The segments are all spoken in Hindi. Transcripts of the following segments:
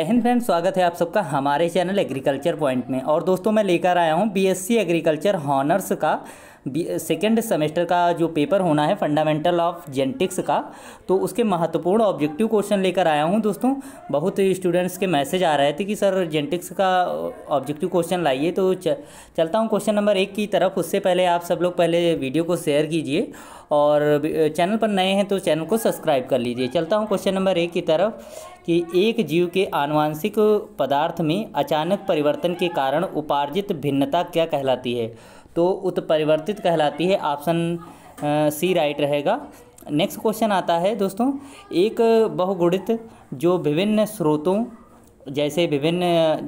एहन फ्रेंड स्वागत है आप सबका हमारे चैनल एग्रीकल्चर पॉइंट में और दोस्तों मैं लेकर आया हूँ बीएससी एग्रीकल्चर हॉनर्स का सेकेंड सेमेस्टर का जो पेपर होना है फंडामेंटल ऑफ जेनेटिक्स का तो उसके महत्वपूर्ण ऑब्जेक्टिव क्वेश्चन लेकर आया हूँ दोस्तों बहुत स्टूडेंट्स के मैसेज आ रहे थे कि सर जेनेटिक्स का ऑब्जेक्टिव क्वेश्चन लाइए तो चलता हूँ क्वेश्चन नंबर एक की तरफ उससे पहले आप सब लोग पहले वीडियो को शेयर कीजिए और चैनल पर नए हैं तो चैनल को सब्सक्राइब कर लीजिए चलता हूँ क्वेश्चन नंबर एक की तरफ कि एक जीव के आनुवांशिक पदार्थ में अचानक परिवर्तन के कारण उपार्जित भिन्नता क्या कहलाती है तो उत्परिवर्तित कहलाती है ऑप्शन सी राइट रहेगा नेक्स्ट क्वेश्चन आता है दोस्तों एक बहुगुणित जो विभिन्न स्रोतों जैसे विभिन्न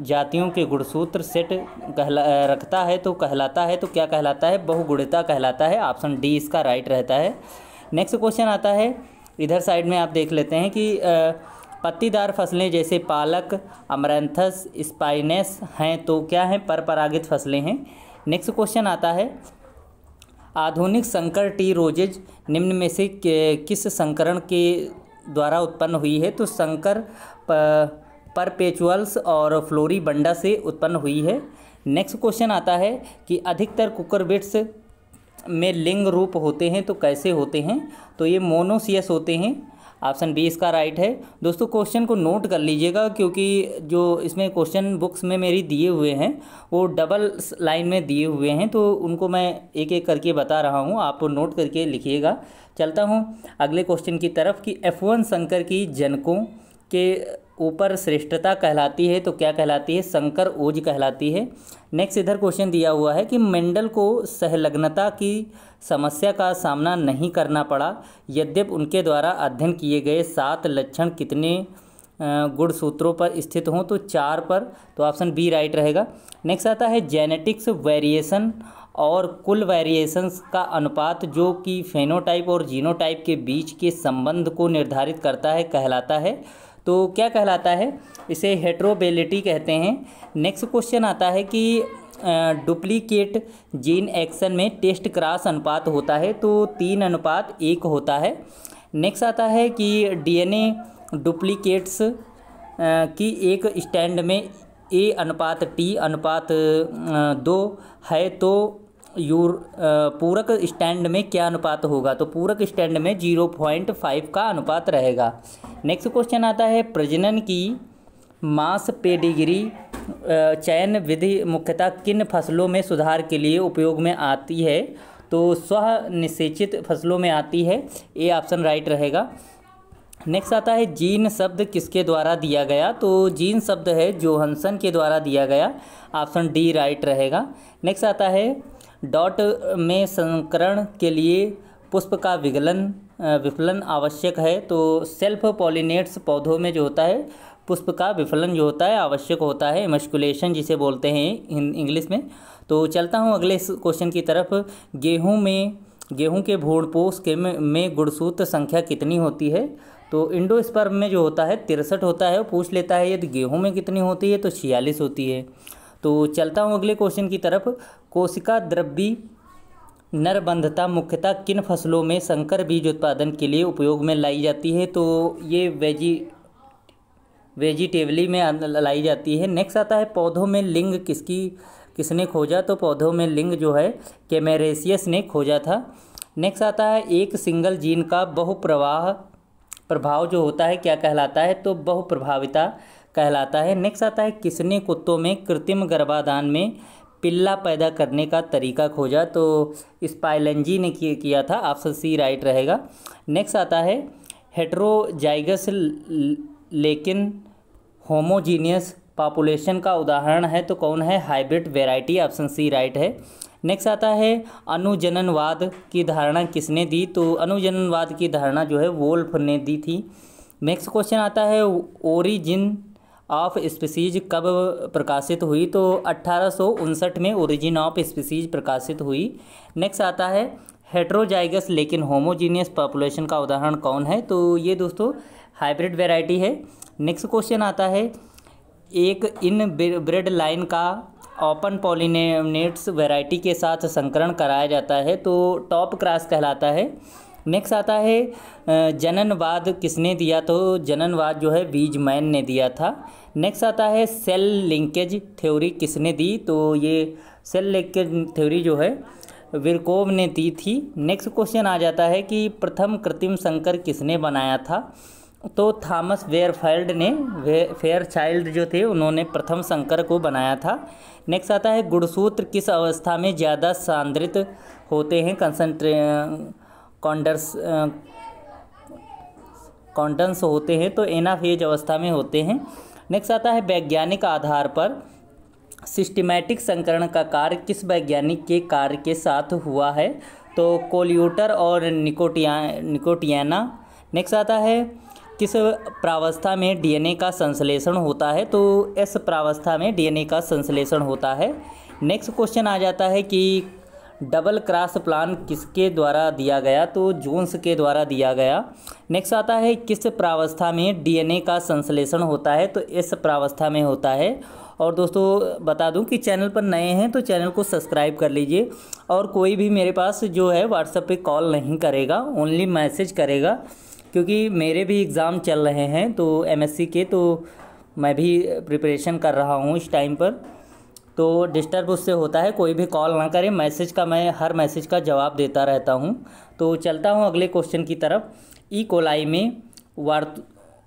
जातियों के गुणसूत्र सेट कहला रखता है तो कहलाता है तो क्या कहलाता है बहुगुणिता कहलाता है ऑप्शन डी इसका राइट रहता है नेक्स्ट क्वेश्चन आता है इधर साइड में आप देख लेते हैं कि पत्तीदार फसलें जैसे पालक अमरंथस स्पाइनेस हैं तो क्या हैं परपरागित फसलें हैं नेक्स्ट क्वेश्चन आता है आधुनिक संकर टी रोजेज निम्न में से किस संकरण के द्वारा उत्पन्न हुई है तो संकर परपेचुअल्स और फ्लोरी बंडा से उत्पन्न हुई है नेक्स्ट क्वेश्चन आता है कि अधिकतर कुकरबिट्स में लिंग रूप होते हैं तो कैसे होते हैं तो ये मोनोसियस होते हैं ऑप्शन बी इसका राइट है दोस्तों क्वेश्चन को नोट कर लीजिएगा क्योंकि जो इसमें क्वेश्चन बुक्स में मेरी दिए हुए हैं वो डबल लाइन में दिए हुए हैं तो उनको मैं एक एक करके बता रहा हूँ आप नोट करके लिखिएगा चलता हूँ अगले क्वेश्चन की तरफ कि एफ वन शंकर की जनकों के ऊपर श्रेष्ठता कहलाती है तो क्या कहलाती है संकर ओज कहलाती है नेक्स्ट इधर क्वेश्चन दिया हुआ है कि मेंडल को सहलग्नता की समस्या का सामना नहीं करना पड़ा यद्यप उनके द्वारा अध्ययन किए गए सात लक्षण कितने गुणसूत्रों पर स्थित हों तो चार पर तो ऑप्शन बी राइट रहेगा नेक्स्ट आता है जेनेटिक्स वेरिएशन और कुल वेरिएशंस का अनुपात जो कि फेनोटाइप और जीनोटाइप के बीच के संबंध को निर्धारित करता है कहलाता है तो क्या कहलाता है इसे हेट्रोबेलिटी कहते हैं नेक्स्ट क्वेश्चन आता है कि डुप्लीकेट जीन एक्शन में टेस्ट क्रास अनुपात होता है तो तीन अनुपात एक होता है नेक्स्ट आता है कि डीएनए डुप्लीकेट्स की एक स्टैंड में ए अनुपात टी अनुपात दो है तो यूर पूरक स्टैंड में क्या अनुपात होगा तो पूरक स्टैंड में जीरो पॉइंट फाइव का अनुपात रहेगा नेक्स्ट क्वेश्चन आता है प्रजनन की पे डिग्री चयन विधि मुख्यतः किन फसलों में सुधार के लिए उपयोग में आती है तो स्व निषेचित फसलों में आती है ए ऑप्शन राइट रहेगा नेक्स्ट आता है जीन शब्द किसके द्वारा दिया गया तो जीन शब्द है जोहनसन के द्वारा दिया गया ऑप्शन डी राइट रहेगा नेक्स्ट आता है डॉट में संकरण के लिए पुष्प का विगलन विफलन आवश्यक है तो सेल्फ पॉलिनेट्स पौधों में जो होता है पुष्प का विफलन जो होता है आवश्यक होता है मस्कुलेशन जिसे बोलते हैं इंग्लिश में तो चलता हूँ अगले क्वेश्चन की तरफ गेहूँ में गेहूँ के भूणपोष के में, गुणसूत्र संख्या कितनी होती है तो इंडो स्पर्म में जो होता है तिरसठ होता है पूछ लेता है यदि गेहूँ में कितनी होती है तो छियालीस होती है तो चलता हूँ अगले क्वेश्चन की तरफ कोशिका द्रव्य नरबंधता मुख्यतः किन फसलों में संकर बीज उत्पादन के लिए उपयोग में लाई जाती है तो ये वेजी वेजिटेबली में लाई जाती है नेक्स्ट आता है पौधों में लिंग किसकी किसने खोजा तो पौधों में लिंग जो है कैमेरेसियस ने खोजा था नेक्स्ट आता है एक सिंगल जीन का बहुप्रवाह प्रभाव जो होता है क्या कहलाता है तो बहुप्रभाविता कहलाता है नेक्स्ट आता है किसने कुत्तों में कृत्रिम गर्भाधान में पिल्ला पैदा करने का तरीका खोजा तो स्पाइलेंजी ने किया था ऑप्शन सी राइट रहेगा नेक्स्ट आता है हेट्रोजाइगस लेकिन होमोजीनियस पॉपुलेशन का उदाहरण है तो कौन है hybrid variety option C right है नेक्स्ट आता है अनुजननवाद की धारणा किसने दी तो अनुजननवाद की धारणा जो है वोल्फ ने दी थी नेक्स्ट क्वेश्चन आता है ओरिजिन ऑफ स्पीसीज कब प्रकाशित हुई तो अट्ठारह में ओरिजिन ऑफ स्पीसीज प्रकाशित हुई नेक्स्ट आता है हेट्रोजाइगस लेकिन होमोजीनियस पॉपुलेशन का उदाहरण कौन है तो ये दोस्तों हाइब्रिड वेराइटी है नेक्स्ट क्वेश्चन आता है एक इन ब्रेड लाइन का ओपन पॉलिनेट्स वेराइटी के साथ संकरण कराया जाता है तो टॉप क्रास कहलाता है नेक्स्ट आता है जननवाद किसने दिया तो जननवाद जो है बीज मैन ने दिया था नेक्स्ट आता है सेल लिंकेज थ्योरी किसने दी तो ये सेल लिंकेज थ्योरी जो है विरकोव ने दी थी नेक्स्ट क्वेश्चन आ जाता है कि प्रथम कृत्रिम संकर किसने बनाया था तो थॉमस वेयरफेल्ड ने वे, फेयर चाइल्ड जो थे उन्होंने प्रथम शंकर को बनाया था नेक्स्ट आता है गुड़सूत्र किस अवस्था में ज़्यादा सांद्रित होते हैं कंसनट्रे कॉन्डर्स कॉन्टन्स होते हैं तो एनाफेज अवस्था में होते हैं नेक्स्ट आता है वैज्ञानिक आधार पर सिस्टमैटिक संकरण का कार्य किस वैज्ञानिक के कार्य के साथ हुआ है तो कोल्यूटर और निकोटिया निकोटियाना नेक्स्ट आता है किस प्रावस्था में डीएनए का संश्लेषण होता है तो एस प्रावस्था में डीएनए का संश्लेषण होता है नेक्स्ट क्वेश्चन आ जाता है कि डबल क्रास प्लान किसके द्वारा दिया गया तो जोन्स के द्वारा दिया गया नेक्स्ट आता है किस प्रावस्था में डीएनए का संश्लेषण होता है तो इस प्रावस्था में होता है और दोस्तों बता दूं कि चैनल पर नए हैं तो चैनल को सब्सक्राइब कर लीजिए और कोई भी मेरे पास जो है व्हाट्सएप पे कॉल नहीं करेगा ओनली मैसेज करेगा क्योंकि मेरे भी एग्ज़ाम चल रहे हैं तो एमएससी के तो मैं भी प्रिपरेशन कर रहा हूँ इस टाइम पर तो डिस्टर्ब उससे होता है कोई भी कॉल ना करें मैसेज का मैं हर मैसेज का जवाब देता रहता हूँ तो चलता हूँ अगले क्वेश्चन की तरफ ई कोलाई में वर्त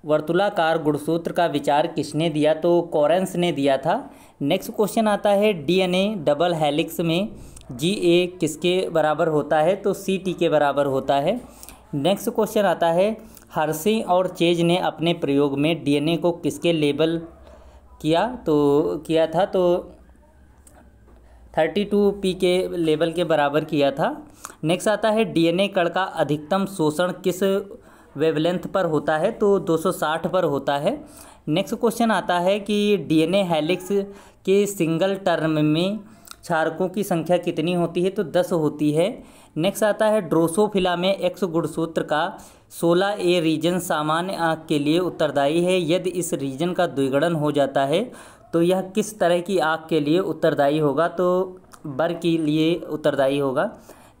वर्तुलाकार गुणसूत्र का विचार किसने दिया तो कॉरेंस ने दिया था नेक्स्ट क्वेश्चन आता है डीएनए डबल हेलिक्स में जी ए किसके बराबर होता है तो सी टी के बराबर होता है नेक्स्ट क्वेश्चन आता है हर्सी और चेज ने अपने प्रयोग में डीएनए को किसके लेबल किया तो किया था तो थर्टी टू पी के लेवल के बराबर किया था नेक्स्ट आता है डीएनए कण का अधिकतम शोषण किस वेवलेंथ पर होता है तो 260 पर होता है नेक्स्ट क्वेश्चन आता है कि डीएनए हेलिक्स के सिंगल टर्म में क्षारकों की संख्या कितनी होती है तो दस होती है नेक्स्ट आता है ड्रोसोफिला में एक्स गुणसूत्र का सोलह ए रीजन सामान्य आँख के लिए उत्तरदायी है यदि इस रीजन का द्विगणन हो जाता है तो यह किस तरह की आग के लिए उत्तरदायी होगा तो बर के लिए उत्तरदायी होगा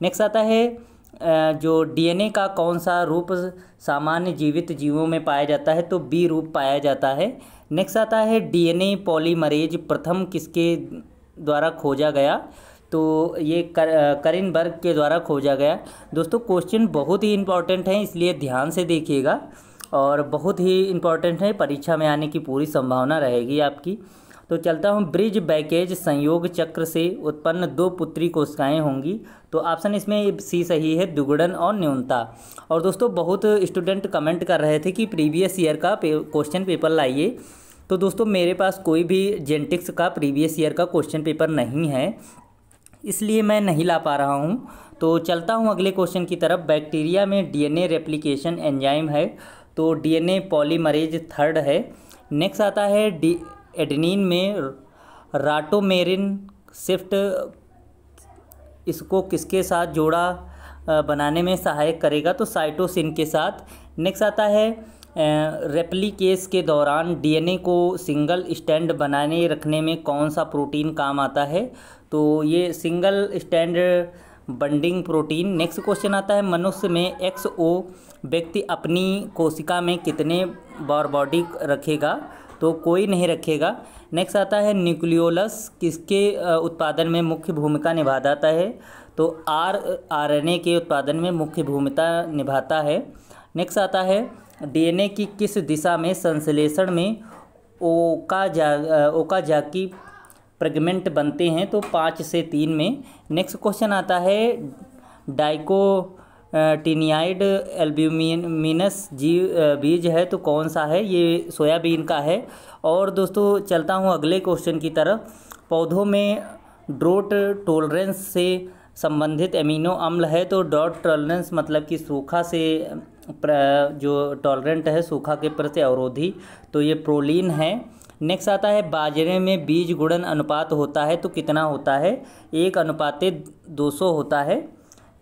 नेक्स्ट आता है जो डीएनए का कौन सा रूप सामान्य जीवित जीवों में पाया जाता है तो बी रूप पाया जाता है नेक्स्ट आता है डीएनए पॉलीमरेज प्रथम किसके द्वारा खोजा गया तो ये कर, करिन बर्ग के द्वारा खोजा गया दोस्तों क्वेश्चन बहुत ही इम्पॉर्टेंट हैं इसलिए ध्यान से देखिएगा और बहुत ही इम्पॉर्टेंट है परीक्षा में आने की पूरी संभावना रहेगी आपकी तो चलता हूँ ब्रिज बैकेज संयोग चक्र से उत्पन्न दो पुत्री कोशिकाएँ होंगी तो ऑप्शन इसमें सी सही है दुगड़न और न्यूनता और दोस्तों बहुत स्टूडेंट कमेंट कर रहे थे कि प्रीवियस ईयर का पे, क्वेश्चन पेपर लाइए तो दोस्तों मेरे पास कोई भी जेनेटिक्स का प्रीवियस ईयर का क्वेश्चन पेपर नहीं है इसलिए मैं नहीं ला पा रहा हूँ तो चलता हूँ अगले क्वेश्चन की तरफ बैक्टीरिया में डीएनए रेप्लिकेशन एंजाइम है तो डीएनए पॉलीमरेज थर्ड है नेक्स्ट आता है डी एडनिन में राटोमेरिन शिफ्ट इसको किसके साथ जोड़ा बनाने में सहायक करेगा तो साइटोसिन के साथ नेक्स्ट आता है रेप्लिकेस के दौरान डीएनए को सिंगल स्टैंड बनाने रखने में कौन सा प्रोटीन काम आता है तो ये single stand binding protein next question आता है मनुष्य में एक्स ओ व्यक्ति अपनी कोशिका में कितने बार बॉडी रखेगा तो कोई नहीं रखेगा नेक्स्ट आता है न्यूक्लियोलस किसके उत्पादन में मुख्य भूमिका निभाता है तो आर आरएनए के उत्पादन में मुख्य भूमिका निभाता है नेक्स्ट आता है डीएनए की किस दिशा में संश्लेषण में ओका जा ओका जा की प्रगमेंट बनते हैं तो पाँच से तीन में नेक्स्ट क्वेश्चन आता है डाइको टीनियाइड एल्ब्यूमिनस जीव बीज है तो कौन सा है ये सोयाबीन का है और दोस्तों चलता हूँ अगले क्वेश्चन की तरफ पौधों में ड्रोट टोलरेंस से संबंधित एमिनो अम्ल है तो डॉट टॉलरेंस मतलब कि सूखा से जो टॉलरेंट है सूखा के प्रति अवरोधी तो ये प्रोलीन है नेक्स्ट आता है बाजरे में बीज गुणन अनुपात होता है तो कितना होता है एक अनुपात दो सौ होता है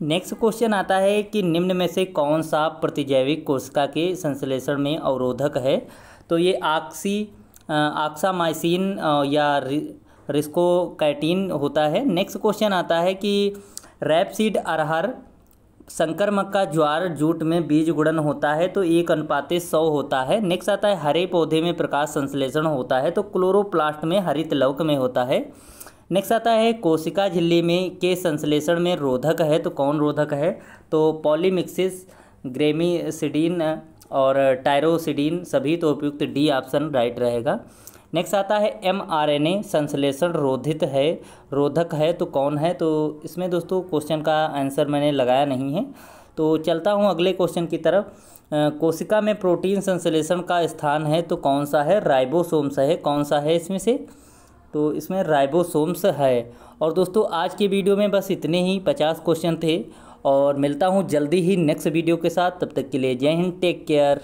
नेक्स्ट क्वेश्चन आता है कि निम्न में से कौन सा प्रतिजैविक कोशिका के संश्लेषण में अवरोधक है तो ये आक्सी आक्सामाइसिन या रिस्को कैटीन होता है नेक्स्ट क्वेश्चन आता है कि रैपसीड अरहर शंकर मक्का ज्वार जूट में बीज गुणन होता है तो एक अनुपाते सौ होता है नेक्स्ट आता है हरे पौधे में प्रकाश संश्लेषण होता है तो क्लोरोप्लास्ट में हरित लवक में होता है नेक्स्ट आता है कोशिका झिल्ली में के संश्लेषण में रोधक है तो कौन रोधक है तो पॉलीमिक्सिस ग्रेमीसिडीन और टायरोसिडीन सभी तो उपयुक्त डी ऑप्शन राइट रहेगा नेक्स्ट आता है एमआरएनए संश्लेषण रोधित है रोधक है तो कौन है तो इसमें दोस्तों क्वेश्चन का आंसर मैंने लगाया नहीं है तो चलता हूँ अगले क्वेश्चन की तरफ कोशिका में प्रोटीन संश्लेषण का स्थान है तो कौन सा है राइबोसोम्स है कौन सा है इसमें से तो इसमें राइबोसोम्स है और दोस्तों आज के वीडियो में बस इतने ही पचास क्वेश्चन थे और मिलता हूँ जल्दी ही नेक्स्ट वीडियो के साथ तब तक के लिए जय हिंद टेक केयर